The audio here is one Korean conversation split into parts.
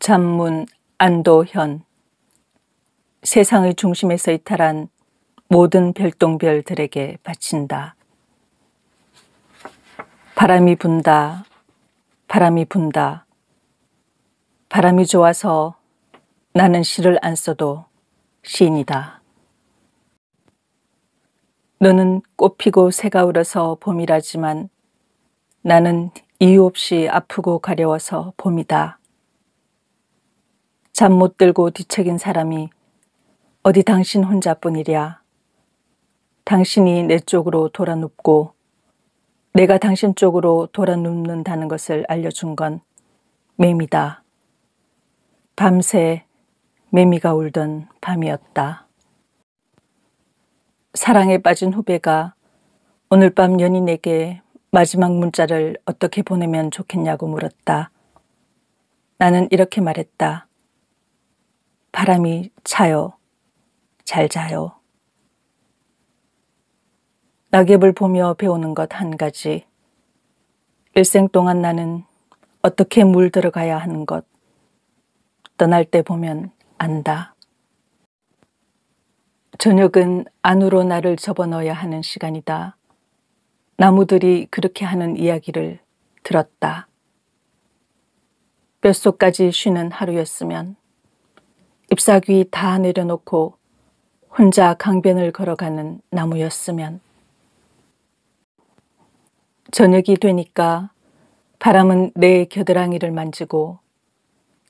잠문 안도현 세상의 중심에서 이탈한 모든 별똥별들에게 바친다. 바람이 분다. 바람이 분다. 바람이 좋아서 나는 시를 안 써도 시인이다. 너는 꽃 피고 새가 울어서 봄이라지만 나는 이유 없이 아프고 가려워서 봄이다. 잠못 들고 뒤척인 사람이 어디 당신 혼자뿐이랴. 당신이 내 쪽으로 돌아눕고 내가 당신 쪽으로 돌아눕는다는 것을 알려준 건 매미다. 밤새 매미가 울던 밤이었다. 사랑에 빠진 후배가 오늘 밤 연인에게 마지막 문자를 어떻게 보내면 좋겠냐고 물었다. 나는 이렇게 말했다. 바람이 차요. 잘 자요. 낙엽을 보며 배우는 것 한 가지. 일생 동안 나는 어떻게 물 들어가야 하는 것. 떠날 때 보면 안다. 저녁은 안으로 나를 접어넣어야 하는 시간이다. 나무들이 그렇게 하는 이야기를 들었다. 뼛속까지 쉬는 하루였으면 잎사귀 다 내려놓고 혼자 강변을 걸어가는 나무였으면 저녁이 되니까 바람은 내 겨드랑이를 만지고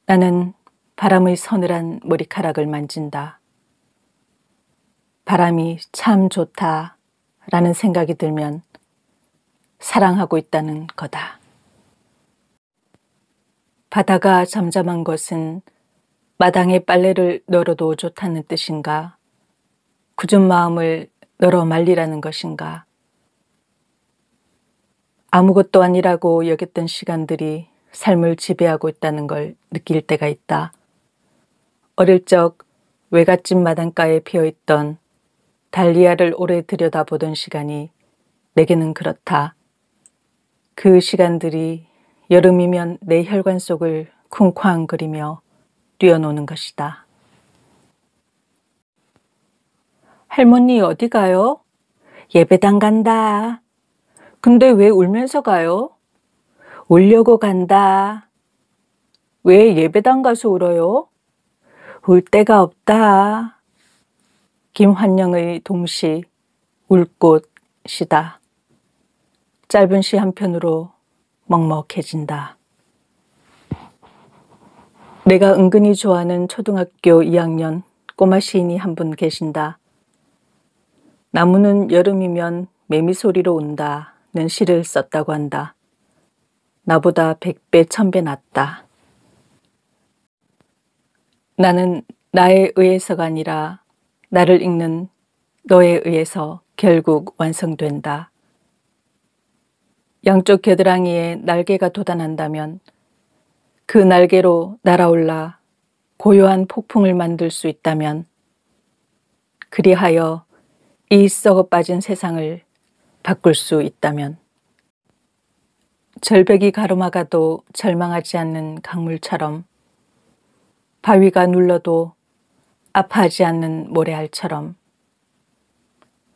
나는 바람의 서늘한 머리카락을 만진다. 바람이 참 좋다 라는 생각이 들면 사랑하고 있다는 거다. 바다가 잠잠한 것은 마당에 빨래를 널어도 좋다는 뜻인가? 굳은 마음을 널어 말리라는 것인가? 아무것도 아니라고 여겼던 시간들이 삶을 지배하고 있다는 걸 느낄 때가 있다. 어릴 적 외갓집 마당가에 피어있던 달리아를 오래 들여다보던 시간이 내게는 그렇다. 그 시간들이 여름이면 내 혈관 속을 쿵쾅거리며 뛰어노는 것이다. 할머니 어디 가요? 예배당 간다. 근데 왜 울면서 가요? 울려고 간다. 왜 예배당 가서 울어요? 울 데가 없다. 김환영의 동시 울꽃이다 짧은 시 한 편으로 먹먹해진다. 내가 은근히 좋아하는 초등학교 2학년 꼬마 시인이 한 분 계신다. 나무는 여름이면 매미 소리로 온다는 시를 썼다고 한다. 나보다 1배1배 낫다. 나는 나에 의해서가 아니라 나를 읽는 너에 의해서 결국 완성된다. 양쪽 겨드랑이에 날개가 돋아난다면 그 날개로 날아올라 고요한 폭풍을 만들 수 있다면 그리하여 이 썩어 빠진 세상을 바꿀 수 있다면 절벽이 가로막아도 절망하지 않는 강물처럼 바위가 눌러도 아파하지 않는 모래알처럼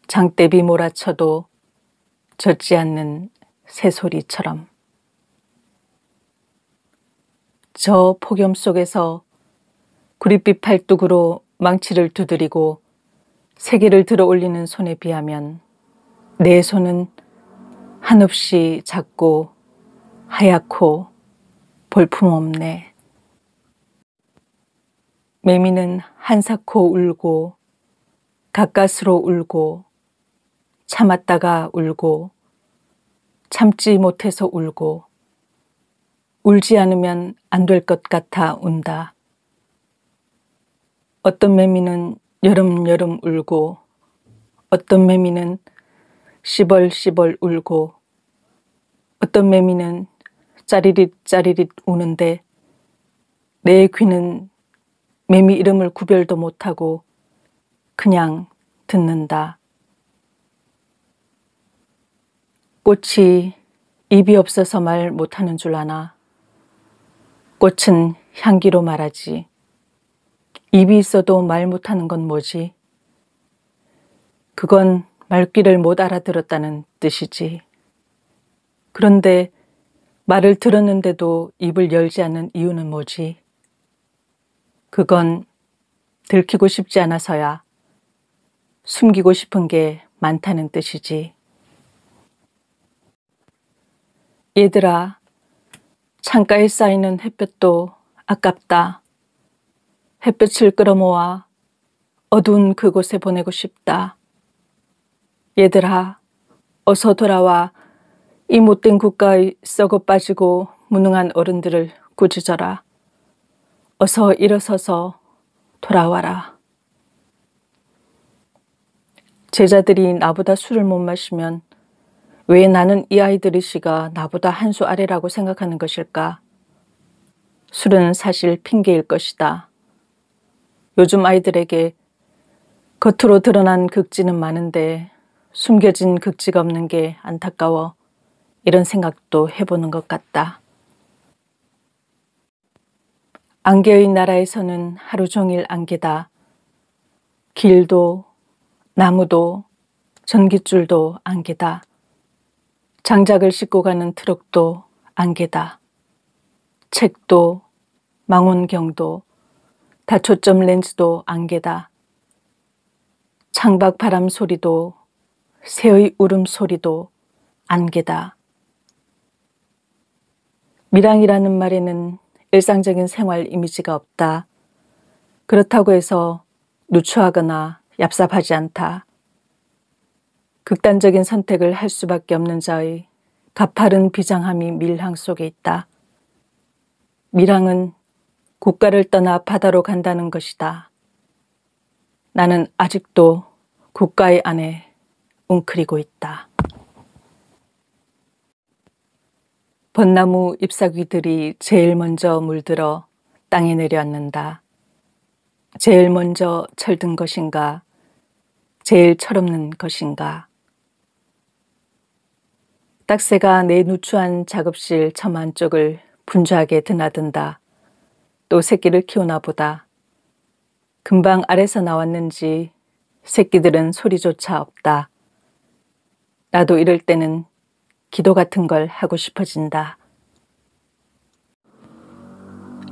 장대비 몰아쳐도 젖지 않는 새소리처럼 저 폭염 속에서 구릿빛 팔뚝으로 망치를 두드리고 세계를 들어 올리는 손에 비하면 내 손은 한없이 작고 하얗고 볼품없네. 매미는 한사코 울고 가까스로 울고 참았다가 울고 참지 못해서 울고 울지 않으면 안 될 것 같아 운다. 어떤 매미는 여름여름 울고, 어떤 매미는 시벌시벌 울고, 어떤 매미는 짜리릿짜리릿 우는데, 내 귀는 매미 이름을 구별도 못하고 그냥 듣는다. 꽃이 입이 없어서 말 못하는 줄 아나. 꽃은 향기로 말하지. 입이 있어도 말 못하는 건 뭐지? 그건 말귀를 못 알아들었다는 뜻이지. 그런데 말을 들었는데도 입을 열지 않는 이유는 뭐지? 그건 들키고 싶지 않아서야 숨기고 싶은 게 많다는 뜻이지. 얘들아, 창가에 쌓이는 햇볕도 아깝다. 햇볕을 끌어모아 어두운 그곳에 보내고 싶다. 얘들아, 어서 돌아와 이 못된 국가의 썩어 빠지고 무능한 어른들을 꾸짖어라. 어서 일어서서 돌아와라. 제자들이 나보다 술을 못 마시면 왜 나는 이 아이들의 씨가 나보다 한 수 아래라고 생각하는 것일까? 술은 사실 핑계일 것이다. 요즘 아이들에게 겉으로 드러난 극지는 많은데 숨겨진 극지가 없는 게 안타까워 이런 생각도 해보는 것 같다. 안개의 나라에서는 하루 종일 안개다. 길도, 나무도, 전깃줄도 안개다. 장작을 싣고 가는 트럭도 안개다. 책도 망원경도 다초점 렌즈도 안개다. 창밖 바람 소리도 새의 울음소리도 안개다. 미랑이라는 말에는 일상적인 생활 이미지가 없다. 그렇다고 해서 누추하거나 얍삽하지 않다. 극단적인 선택을 할 수밖에 없는 자의 가파른 비장함이 밀항 속에 있다. 밀항은 국가를 떠나 바다로 간다는 것이다. 나는 아직도 국가의 안에 웅크리고 있다. 벚나무 잎사귀들이 제일 먼저 물들어 땅에 내려앉는다. 제일 먼저 철든 것인가, 제일 철없는 것인가. 딱새가 내 누추한 작업실 처 안쪽을 분주하게 드나든다. 또 새끼를 키우나 보다. 금방 아래서 나왔는지 새끼들은 소리조차 없다. 나도 이럴 때는 기도 같은 걸 하고 싶어진다.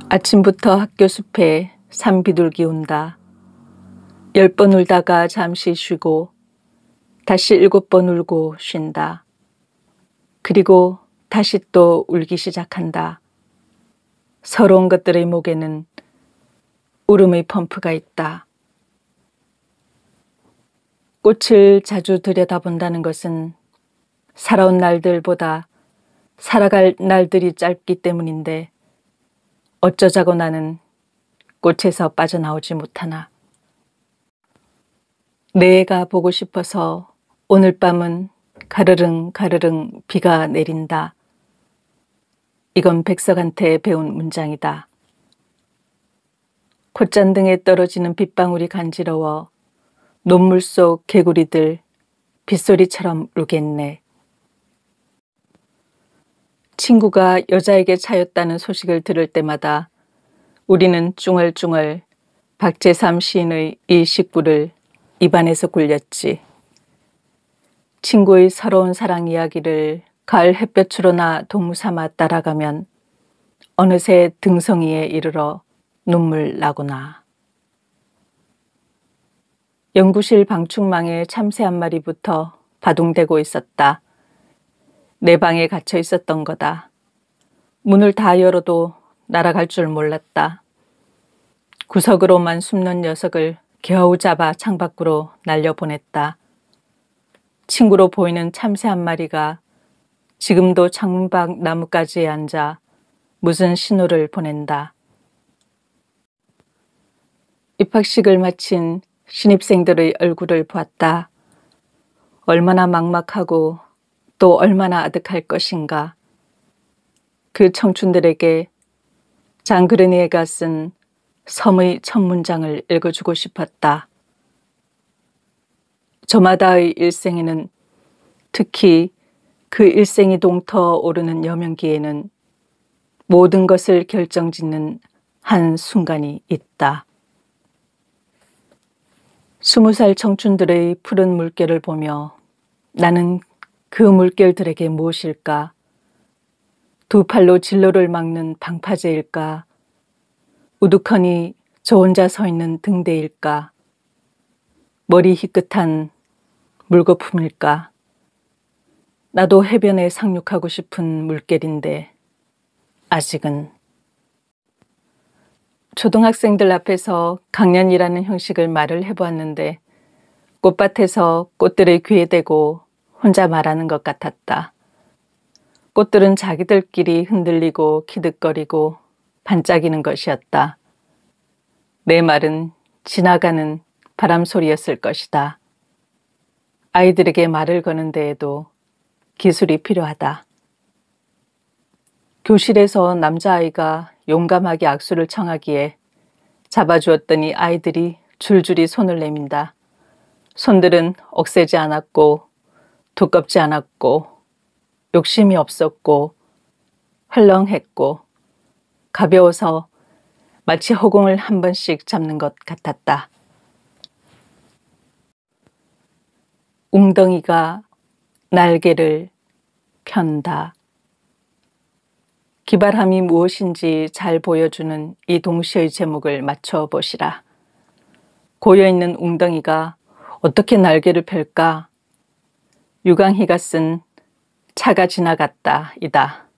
아침부터 학교 숲에 산비둘기 온다. 열 번 울다가 잠시 쉬고 다시 일곱 번 울고 쉰다. 그리고 다시 또 울기 시작한다. 서러운 것들의 목에는 울음의 펌프가 있다. 꽃을 자주 들여다본다는 것은 살아온 날들보다 살아갈 날들이 짧기 때문인데 어쩌자고 나는 꽃에서 빠져나오지 못하나. 내가 보고 싶어서 오늘 밤은 가르릉 가르릉 비가 내린다. 이건 백석한테 배운 문장이다. 콧잔등에 떨어지는 빗방울이 간지러워 논물 속 개구리들 빗소리처럼 울겠네. 친구가 여자에게 차였다는 소식을 들을 때마다 우리는 쭝얼쭝얼 박재삼 시인의 이 식구를 입안에서 굴렸지. 친구의 서러운 사랑 이야기를 가을 햇볕으로나 동무 삼아 따라가면 어느새 등성이에 이르러 눈물 나구나. 연구실 방충망에 참새 한 마리부터 바둥대고 있었다. 내 방에 갇혀 있었던 거다. 문을 다 열어도 날아갈 줄 몰랐다. 구석으로만 숨는 녀석을 겨우 잡아 창밖으로 날려보냈다. 친구로 보이는 참새 한 마리가 지금도 창문밖 나뭇가지에 앉아 무슨 신호를 보낸다. 입학식을 마친 신입생들의 얼굴을 보았다. 얼마나 막막하고 또 얼마나 아득할 것인가. 그 청춘들에게 장그레니에가 쓴 섬의 첫 문장을 읽어주고 싶었다. 저마다의 일생에는 특히 그 일생이 동터 오르는 여명기에는 모든 것을 결정짓는 한 순간이 있다. 스무 살 청춘들의 푸른 물결을 보며 나는 그 물결들에게 무엇일까? 두 팔로 진로를 막는 방파제일까? 우두커니 저 혼자 서 있는 등대일까? 머리 희끗한 물거품일까? 나도 해변에 상륙하고 싶은 물결인데 아직은 초등학생들 앞에서 강연이라는 형식을 말을 해보았는데 꽃밭에서 꽃들의 귀에 대고 혼자 말하는 것 같았다. 꽃들은 자기들끼리 흔들리고 기득거리고 반짝이는 것이었다. 내 말은 지나가는 바람 소리였을 것이다. 아이들에게 말을 거는 데에도 기술이 필요하다. 교실에서 남자아이가 용감하게 악수를 청하기에 잡아주었더니 아이들이 줄줄이 손을 내민다. 손들은 억세지 않았고 두껍지 않았고 욕심이 없었고 헐렁했고 가벼워서 마치 허공을 한 번씩 잡는 것 같았다. 웅덩이가 날개를 편다. 기발함이 무엇인지 잘 보여주는 이 동시의 제목을 맞춰보시라. 고여있는 웅덩이가 어떻게 날개를 펼까? 유광희가 쓴 차가 지나갔다 이다.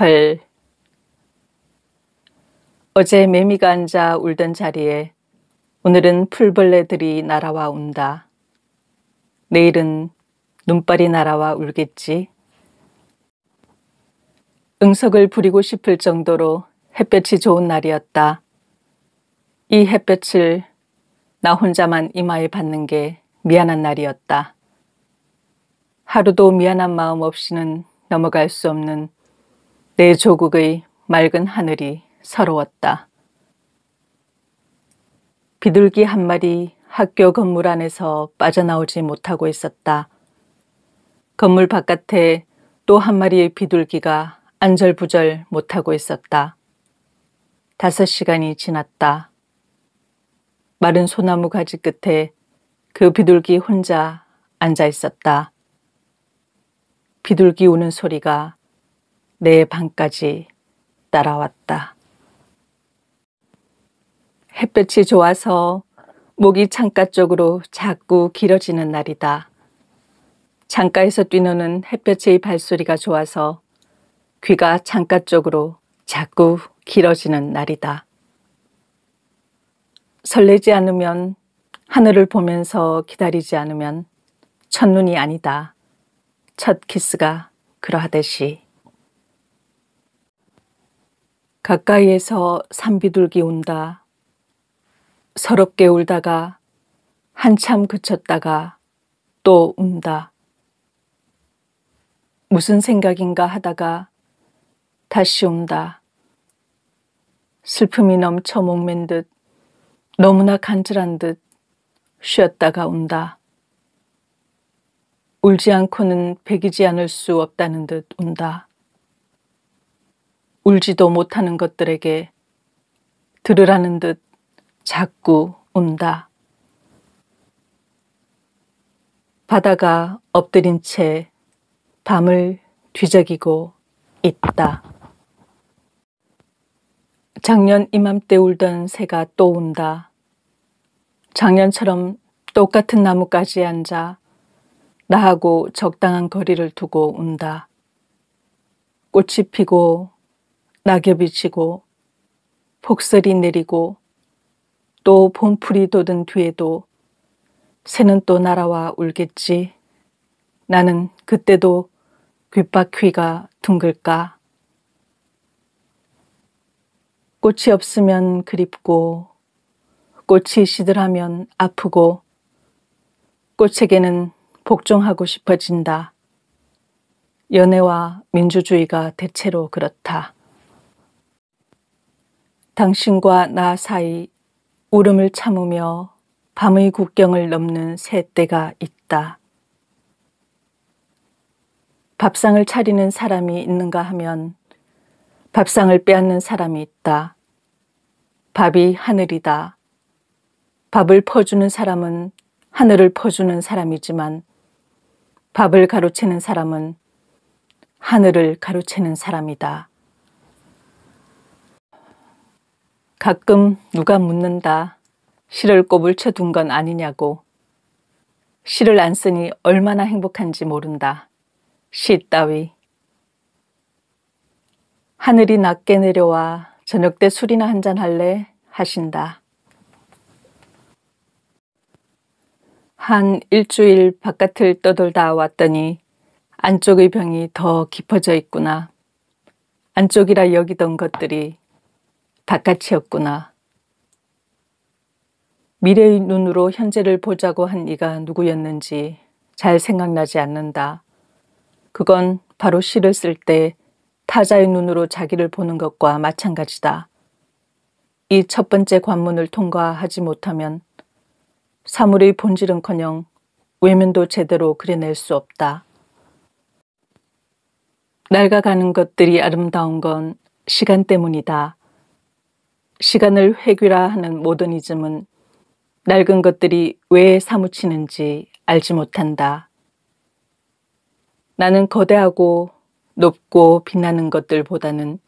헐. 어제 매미가 앉아 울던 자리에 오늘은 풀벌레들이 날아와 온다 내일은 눈발이 날아와 울겠지. 응석을 부리고 싶을 정도로 햇볕이 좋은 날이었다. 이 햇볕을 나 혼자만 이마에 받는 게 미안한 날이었다. 하루도 미안한 마음 없이는 넘어갈 수 없는 내 조국의 맑은 하늘이 서러웠다. 비둘기 한 마리 학교 건물 안에서 빠져나오지 못하고 있었다. 건물 바깥에 또 한 마리의 비둘기가 안절부절 못하고 있었다. 다섯 시간이 지났다. 마른 소나무 가지 끝에 그 비둘기 혼자 앉아 있었다. 비둘기 우는 소리가 내 방까지 따라왔다. 햇볕이 좋아서 목이 창가 쪽으로 자꾸 길어지는 날이다. 창가에서 뛰노는 햇볕의 발소리가 좋아서 귀가 창가 쪽으로 자꾸 길어지는 날이다. 설레지 않으면 하늘을 보면서 기다리지 않으면 첫눈이 아니다. 첫 키스가 그러하듯이. 가까이에서 산비둘기 온다. 서럽게 울다가 한참 그쳤다가 또 운다. 무슨 생각인가 하다가 다시 운다. 슬픔이 넘쳐 목맨 듯 너무나 간절한 듯 쉬었다가 운다. 울지 않고는 베기지 않을 수 없다는 듯 운다. 울지도 못하는 것들에게 들으라는 듯 자꾸 온다. 바다가 엎드린 채 밤을 뒤적이고 있다. 작년 이맘때 울던 새가 또 온다. 작년처럼 똑같은 나뭇가지에 앉아 나하고 적당한 거리를 두고 온다. 꽃이 피고 낙엽이 지고 폭설이 내리고 또 봄풀이 돋은 뒤에도 새는 또 날아와 울겠지. 나는 그때도 귓바퀴가 둥글까. 꽃이 없으면 그립고, 꽃이 시들하면 아프고, 꽃에게는 복종하고 싶어진다. 연애와 민주주의가 대체로 그렇다. 당신과 나 사이 울음을 참으며 밤의 국경을 넘는 새 때가 있다. 밥상을 차리는 사람이 있는가 하면 밥상을 빼앗는 사람이 있다. 밥이 하늘이다. 밥을 퍼주는 사람은 하늘을 퍼주는 사람이지만 밥을 가로채는 사람은 하늘을 가로채는 사람이다. 가끔 누가 묻는다. 시를 꼽을 쳐 둔 건 아니냐고. 시를 안 쓰니 얼마나 행복한지 모른다. 시 따위. 하늘이 낮게 내려와 저녁 때 술이나 한잔 할래 하신다. 한 일주일 바깥을 떠돌다 왔더니 안쪽의 병이 더 깊어져 있구나. 안쪽이라 여기던 것들이 바깥이었구나. 미래의 눈으로 현재를 보자고 한 이가 누구였는지 잘 생각나지 않는다. 그건 바로 시를 쓸 때 타자의 눈으로 자기를 보는 것과 마찬가지다. 이 첫 번째 관문을 통과하지 못하면 사물의 본질은커녕 외면도 제대로 그려낼 수 없다. 날가가는 것들이 아름다운 건 시간 때문이다. 시간을 회귀라 하는 모더니즘은 낡은 것들이 왜 사무치는지 알지 못한다. 나는 거대하고 높고 빛나는 것들보다는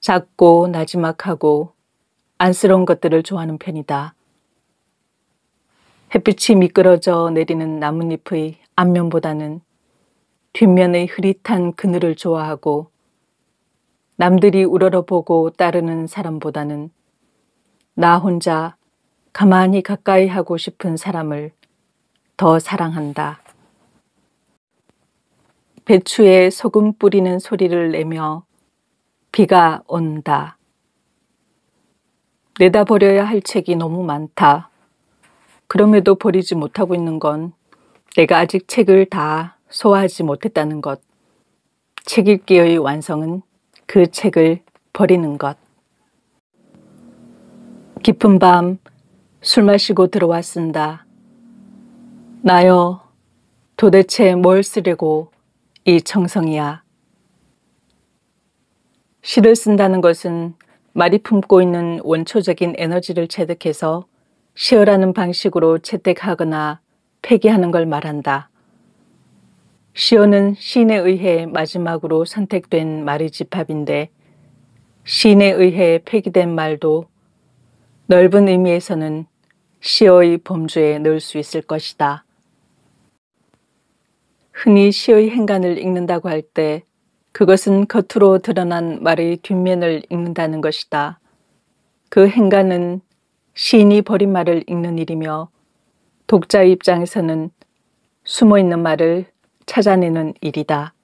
작고 나지막하고 안쓰러운 것들을 좋아하는 편이다. 햇빛이 미끄러져 내리는 나뭇잎의 앞면보다는 뒷면의 흐릿한 그늘을 좋아하고 남들이 우러러보고 따르는 사람보다는 나 혼자 가만히 가까이 하고 싶은 사람을 더 사랑한다. 배추에 소금 뿌리는 소리를 내며 비가 온다. 내다버려야 할 책이 너무 많다. 그럼에도 버리지 못하고 있는 건 내가 아직 책을 다 소화하지 못했다는 것. 책 읽기의 완성은 그 책을 버리는 것. 깊은 밤 술 마시고 들어왔습니다. 나여 도대체 뭘 쓰려고 이 청성이야. 시를 쓴다는 것은 말이 품고 있는 원초적인 에너지를 체득해서 시어라는 방식으로 채택하거나 폐기하는 걸 말한다. 시어는 신에 의해 마지막으로 선택된 말의 집합인데 신에 의해 폐기된 말도 넓은 의미에서는 시어의 범주에 넣을 수 있을 것이다. 흔히 시의 어 행간을 읽는다고 할 때 그것은 겉으로 드러난 말의 뒷면을 읽는다는 것이다. 그 행간은 시인이 버린 말을 읽는 일이며 독자 의 입장에서는 숨어 있는 말을 찾아내는 일이다.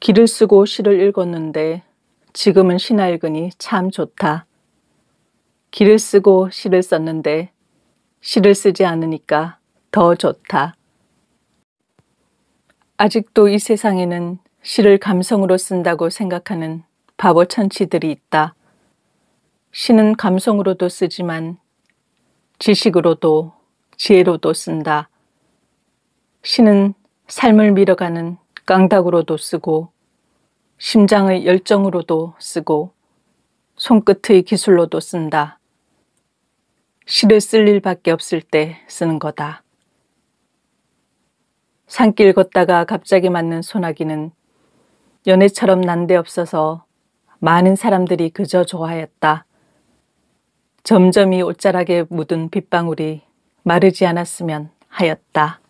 길을 쓰고 시를 읽었는데 지금은 시나읽으니 참 좋다. 길을 쓰고 시를 썼는데 시를 쓰지 않으니까 더 좋다. 아직도 이 세상에는 시를 감성으로 쓴다고 생각하는 바보 천치들이 있다. 시는 감성으로도 쓰지만 지식으로도 지혜로도 쓴다. 시는 삶을 밀어가는 깡닥으로도 쓰고 심장의 열정으로도 쓰고 손끝의 기술로도 쓴다. 시를 쓸 일밖에 없을 때 쓰는 거다. 산길 걷다가 갑자기 맞는 소나기는 연애처럼 난데없어서 많은 사람들이 그저 좋아했다. 점점이 옷자락에 묻은 빗방울이 마르지 않았으면 하였다.